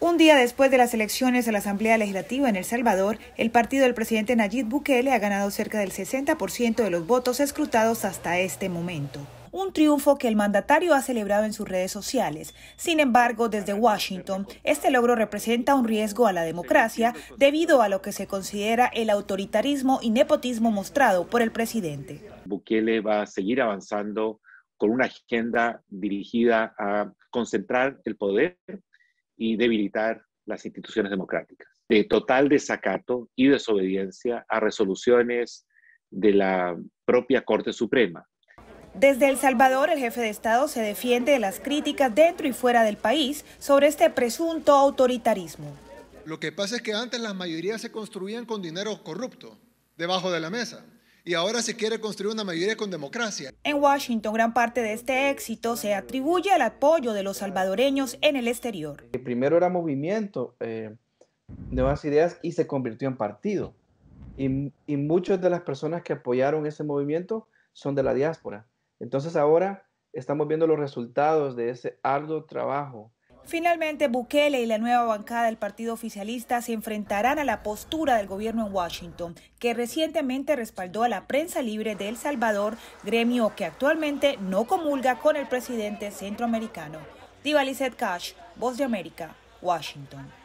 Un día después de las elecciones a la Asamblea Legislativa en El Salvador, el partido del presidente Nayib Bukele ha ganado cerca del 60% de los votos escrutados hasta este momento. Un triunfo que el mandatario ha celebrado en sus redes sociales. Sin embargo, desde Washington, este logro representa un riesgo a la democracia debido a lo que se considera el autoritarismo y nepotismo mostrado por el presidente. Bukele va a seguir avanzando con una agenda dirigida a concentrar el poder y debilitar las instituciones democráticas, de total desacato y desobediencia a resoluciones de la propia Corte Suprema. Desde El Salvador, el jefe de Estado se defiende de las críticas dentro y fuera del país sobre este presunto autoritarismo. Lo que pasa es que antes las mayorías se construían con dinero corrupto, debajo de la mesa y ahora se quiere construir una mayoría con democracia. En Washington, gran parte de este éxito se atribuye al apoyo de los salvadoreños en el exterior. El eh, primero era movimiento, eh, nuevas ideas y se convirtió en partido. Y, y muchas de las personas que apoyaron ese movimiento son de la diáspora. Entonces ahora estamos viendo los resultados de ese arduo trabajo Finalmente, Bukele y la nueva bancada del Partido Oficialista se enfrentarán a la postura del gobierno en Washington, que recientemente respaldó a la prensa libre de El Salvador, gremio que actualmente no comulga con el presidente centroamericano. Diva Cash, Voz de América, Washington.